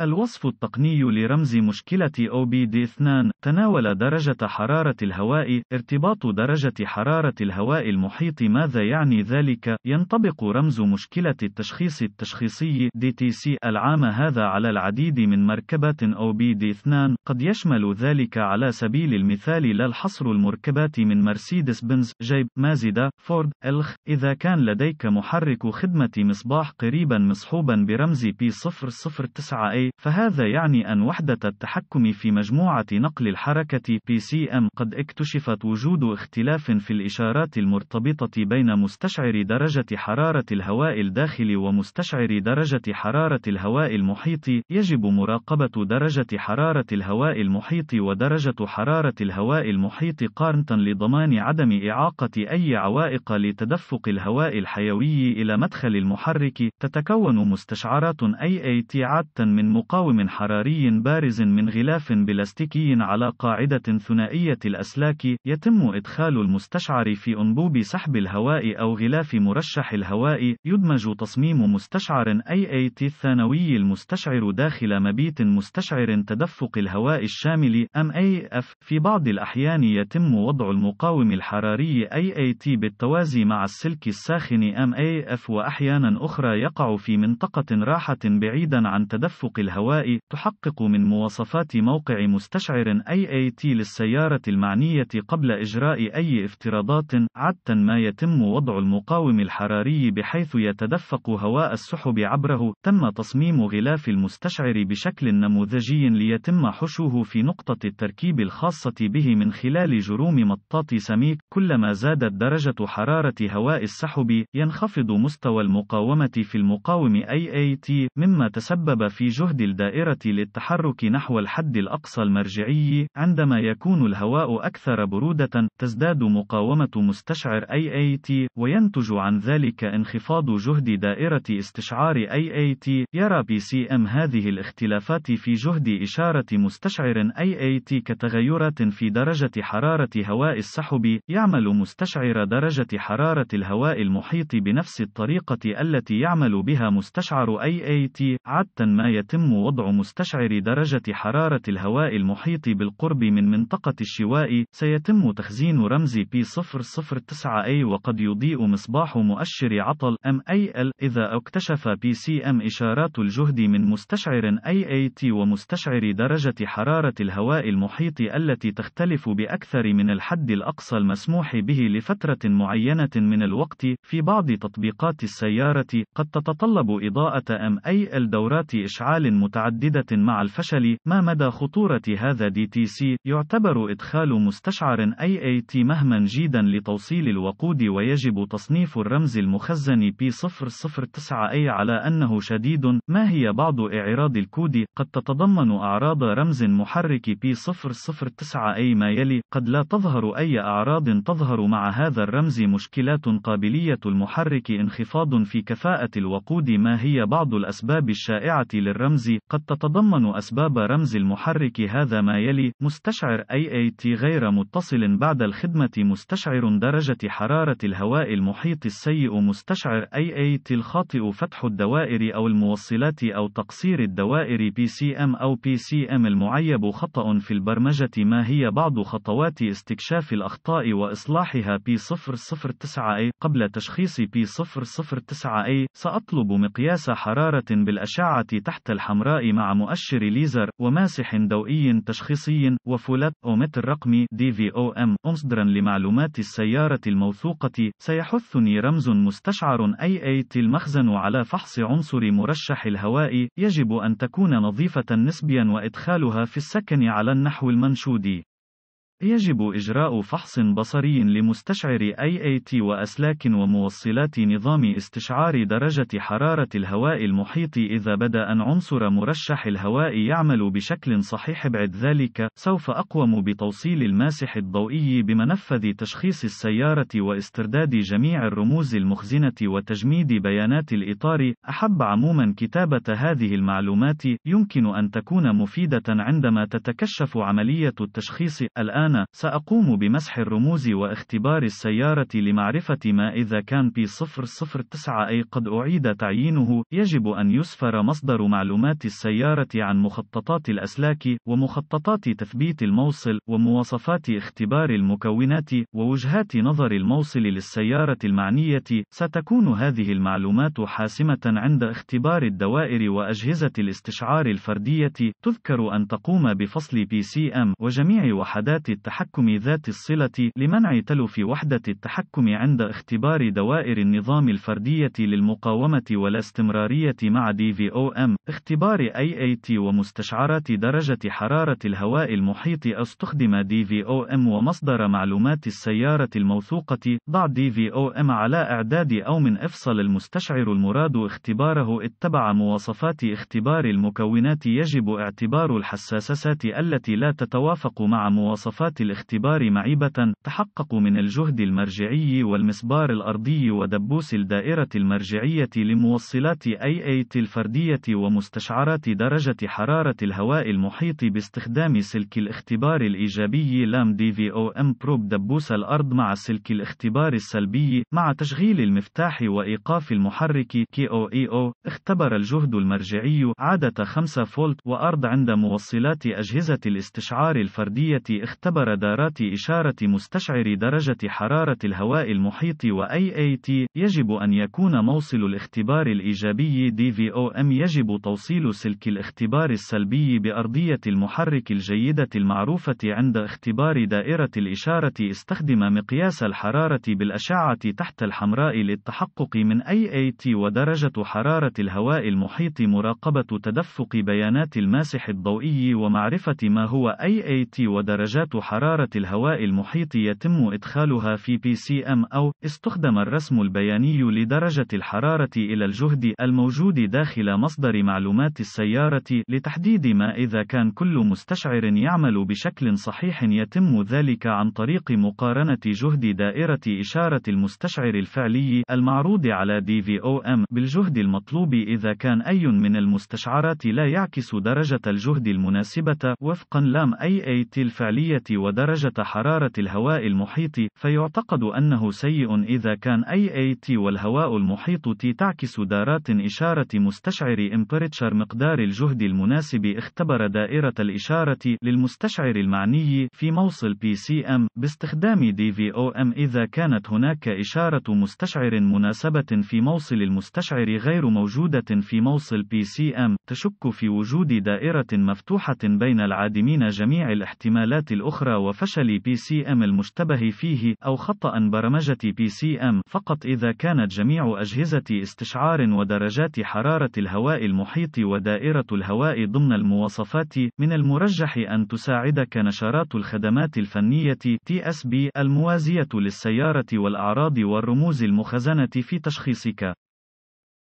الوصف التقني لرمز مشكلة OBD2 تناول درجة حرارة الهواء ارتباط درجة حرارة الهواء المحيط ماذا يعني ذلك؟ ينطبق رمز مشكلة التشخيص التشخيصي DTC العام هذا على العديد من مركبات OBD2 قد يشمل ذلك على سبيل المثال لا الحصر المركبات من مرسيدس بنز جيب مازدا فورد الخ إذا كان لديك محرك خدمة مصباح قريبا مصحوبا برمز P009A فهذا يعني أن وحدة التحكم في مجموعة نقل الحركة PCM قد اكتشفت وجود اختلاف في الإشارات المرتبطة بين مستشعر درجة حرارة الهواء الداخلي ومستشعر درجة حرارة الهواء المحيط، يجب مراقبة درجة حرارة الهواء المحيط ودرجة حرارة الهواء المحيط قارنة لضمان عدم إعاقة أي عوائق لتدفق الهواء الحيوي إلى مدخل المحرك. تتكون مستشعرات أي أي عادة من مقاوم حراري بارز من غلاف بلاستيكي على قاعدة ثنائية الأسلاك، يتم إدخال المستشعر في أنبوب سحب الهواء أو غلاف مرشح الهواء، يدمج تصميم مستشعر AAT الثانوي المستشعر داخل مبيت مستشعر تدفق الهواء الشامل MAF، في بعض الأحيان يتم وضع المقاوم الحراري AAT بالتوازي مع السلك الساخن MAF وأحيانا أخرى يقع في منطقة راحة بعيدا عن تدفق الهواء الهواء تحقق من مواصفات موقع مستشعر AAT للسيارة المعنية قبل إجراء أي افتراضات عادة ما يتم وضع المقاوم الحراري بحيث يتدفق هواء السحب عبره تم تصميم غلاف المستشعر بشكل نموذجي ليتم حشوه في نقطة التركيب الخاصة به من خلال جروم مطاط سميك كلما زادت درجة حرارة هواء السحب ينخفض مستوى المقاومة في المقاوم AAT مما تسبب في جهد ابعاد الدائرة للتحرك نحو الحد الأقصى المرجعي عندما يكون الهواء أكثر برودة تزداد مقاومة مستشعر AAT وينتج عن ذلك انخفاض جهد دائرة استشعار AAT يرى PCM هذه الاختلافات في جهد إشارة مستشعر AAT كتغيرات في درجة حرارة هواء السحب يعمل مستشعر درجة حرارة الهواء المحيط بنفس الطريقة التي يعمل بها مستشعر AAT عادة ما يتم يتم وضع مستشعر درجة حرارة الهواء المحيط بالقرب من منطقة الشواء، سيتم تخزين رمز P009A وقد يضيء مصباح مؤشر عطل MAL إذا اكتشف PCM إشارات الجهد من مستشعر AAT ومستشعر درجة حرارة الهواء المحيط التي تختلف بأكثر من الحد الأقصى المسموح به لفترة معينة من الوقت. في بعض تطبيقات السيارة، قد تتطلب إضاءة MAL دورات إشعال أعمال متعددة مع الفشل ما مدى خطورة هذا دي تي سي يعتبر إدخال مستشعر أي أي تي مهما جيدا لتوصيل الوقود ويجب تصنيف الرمز المخزن P009A على أنه شديد ما هي بعض إعراض الكود قد تتضمن أعراض رمز محرك P009A ما يلي قد لا تظهر أي أعراض تظهر مع هذا الرمز مشكلات قابلية المحرك انخفاض في كفاءة الوقود ما هي بعض الأسباب الشائعة للرمز الرمز قد تتضمن أسباب رمز المحرك هذا ما يلي مستشعر AAT غير متصل بعد الخدمة مستشعر درجة حرارة الهواء المحيط السيء مستشعر AAT الخاطئ فتح الدوائر أو الموصلات أو تقصير الدوائر PCM أو PCM المعيب خطأ في البرمجة ما هي بعض خطوات استكشاف الأخطاء وإصلاحها P009A قبل تشخيص P009A سأطلب مقياس حرارة بالأشعة تحت الحرارة الحمراء مع مؤشر ليزر وماسح ضوئي تشخيصي وفولات أومتر رقمي DVOM مصدرا لمعلومات السيارة الموثوقة سيحثني رمز مستشعر AAT المخزن على فحص عنصر مرشح الهواء يجب أن تكون نظيفة نسبيا وإدخالها في السكن على النحو المنشود يجب إجراء فحص بصري لمستشعر AAT وأسلاك وموصلات نظام استشعار درجة حرارة الهواء المحيط إذا بدا أن عنصر مرشح الهواء يعمل بشكل صحيح بعد ذلك، سوف أقوم بتوصيل الماسح الضوئي بمنفذ تشخيص السيارة واسترداد جميع الرموز المخزنة وتجميد بيانات الإطار. أحب عموما كتابة هذه المعلومات، يمكن أن تكون مفيدة عندما تتكشف عملية التشخيص. الآن الآن، سأقوم بمسح الرموز واختبار السيارة لمعرفة ما إذا كان P009 أي قد أعيد تعيينه، يجب أن يسفر مصدر معلومات السيارة عن مخططات الأسلاك، ومخططات تثبيت الموصل، ومواصفات اختبار المكونات، ووجهات نظر الموصل للسيارة المعنية، ستكون هذه المعلومات حاسمة عند اختبار الدوائر وأجهزة الاستشعار الفردية، تذكر أن تقوم بفصل PCM وجميع وحدات التحكم ذات الصلة لمنع تلف وحدة التحكم عند اختبار دوائر النظام الفردية للمقاومة والاستمرارية مع DVOM اختبار AAT ومستشعرات درجة حرارة الهواء المحيط استخدم DVOM ومصدر معلومات السيارة الموثوقة ضع DVOM على إعداد أو من أفصل المستشعر المراد اختباره اتبع مواصفات اختبار المكونات يجب اعتبار الحساسات التي لا تتوافق مع مواصفات محاضرات الاختبار معيبة تحقق من الجهد المرجعي والمسبار الأرضي ودبوس الدائرة المرجعية لموصلات أيت الفردية ومستشعرات درجة حرارة الهواء المحيط باستخدام سلك الاختبار الإيجابي لام دي في أو ام بروب دبوس الأرض مع سلك الاختبار السلبي مع تشغيل المفتاح وإيقاف المحرك كي أو إي أو اختبر الجهد المرجعي عادة 5 فولت وأرض عند موصلات أجهزة الاستشعار الفردية اختبر عبر دارات إشارة مستشعر درجة حرارة الهواء المحيط و AAT يجب أن يكون موصل الاختبار الإيجابي DVOM يجب توصيل سلك الاختبار السلبي بأرضية المحرك الجيدة المعروفة عند اختبار دائرة الإشارة استخدم مقياس الحرارة بالأشعة تحت الحمراء للتحقق من AAT ودرجة حرارة الهواء المحيط مراقبة تدفق بيانات الماسح الضوئي ومعرفة ما هو AAT ودرجات حرارة الهواء المحيط يتم إدخالها في PCM أو استخدم الرسم البياني لدرجة الحرارة إلى الجهد الموجود داخل مصدر معلومات السيارة لتحديد ما إذا كان كل مستشعر يعمل بشكل صحيح يتم ذلك عن طريق مقارنة جهد دائرة إشارة المستشعر الفعلي المعروض على DVOM بالجهد المطلوب إذا كان أي من المستشعرات لا يعكس درجة الجهد المناسبة وفقا لام أي أي الفعلية ودرجة حرارة الهواء المحيط، فيعتقد أنه سيء إذا كان أي تي والهواء المحيط T تعكس دارات إشارة مستشعر إمبريتشر مقدار الجهد المناسب اختبر دائرة الإشارة للمستشعر المعني في موصل PCM باستخدام DVOM إذا كانت هناك إشارة مستشعر مناسبة في موصل المستشعر غير موجودة في موصل PCM تشك في وجود دائرة مفتوحة بين العادمين جميع الاحتمالات الأخرى أخرى وفشل بي سي أم المشتبه فيه أو خطأ برمجة بي سي أم فقط إذا كانت جميع أجهزة استشعار ودرجات حرارة الهواء المحيط ودائرة الهواء ضمن المواصفات من المرجح أن تساعدك نشرات الخدمات الفنية TSB الموازية للسيارة والأعراض والرموز المخزنة في تشخيصك